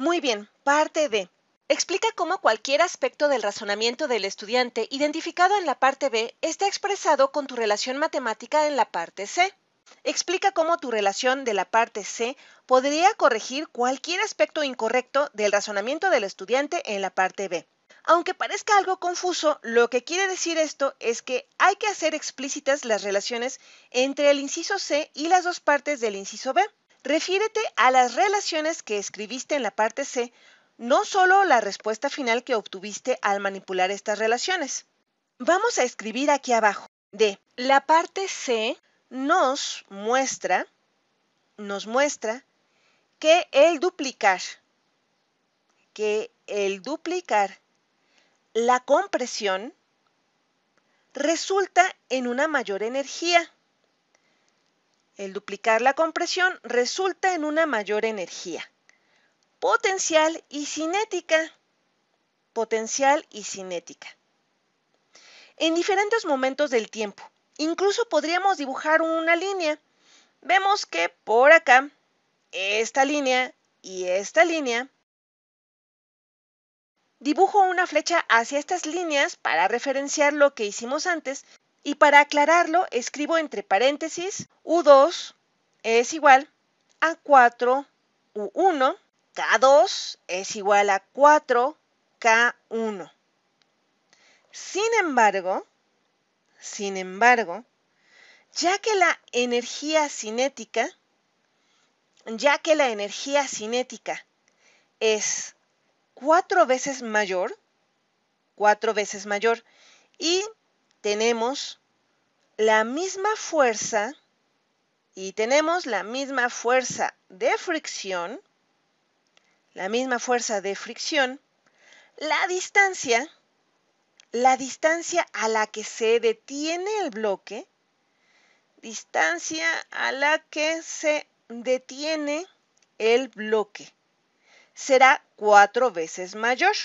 Muy bien, parte D. Explica cómo cualquier aspecto del razonamiento del estudiante identificado en la parte B está expresado con tu relación matemática en la parte C. Explica cómo tu relación de la parte C podría corregir cualquier aspecto incorrecto del razonamiento del estudiante en la parte B. Aunque parezca algo confuso, lo que quiere decir esto es que hay que hacer explícitas las relaciones entre el inciso C y las dos partes del inciso B. Refiérete a las relaciones que escribiste en la parte C, no solo la respuesta final que obtuviste al manipular estas relaciones. Vamos a escribir aquí abajo d, la parte C nos muestra, nos muestra que el duplicar, que el duplicar la compresión resulta en una mayor energía el duplicar la compresión resulta en una mayor energía. Potencial y cinética. Potencial y cinética. En diferentes momentos del tiempo, incluso podríamos dibujar una línea. Vemos que por acá, esta línea y esta línea, dibujo una flecha hacia estas líneas para referenciar lo que hicimos antes y para aclararlo, escribo entre paréntesis U2 es igual a 4 U1, K2 es igual a 4 K1. Sin embargo, sin embargo, ya que la energía cinética, ya que la energía cinética es cuatro veces mayor, cuatro veces mayor, y tenemos la misma fuerza y tenemos la misma fuerza de fricción, la misma fuerza de fricción, la distancia, la distancia a la que se detiene el bloque, distancia a la que se detiene el bloque, será cuatro veces mayor.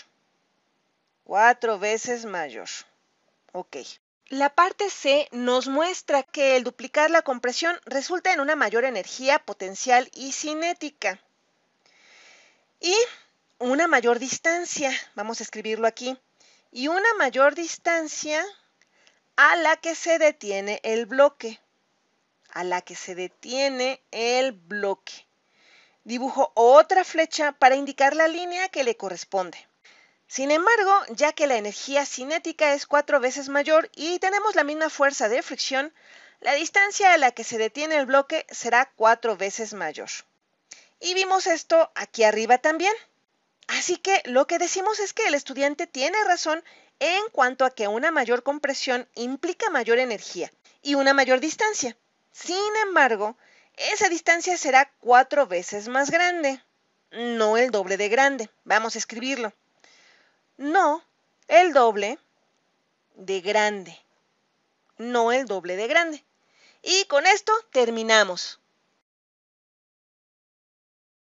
Cuatro veces mayor. Ok. La parte C nos muestra que el duplicar la compresión resulta en una mayor energía potencial y cinética. Y una mayor distancia, vamos a escribirlo aquí, y una mayor distancia a la que se detiene el bloque. A la que se detiene el bloque. Dibujo otra flecha para indicar la línea que le corresponde. Sin embargo, ya que la energía cinética es cuatro veces mayor y tenemos la misma fuerza de fricción, la distancia a la que se detiene el bloque será cuatro veces mayor. Y vimos esto aquí arriba también. Así que lo que decimos es que el estudiante tiene razón en cuanto a que una mayor compresión implica mayor energía y una mayor distancia. Sin embargo, esa distancia será cuatro veces más grande, no el doble de grande. Vamos a escribirlo. No el doble de grande. No el doble de grande. Y con esto terminamos.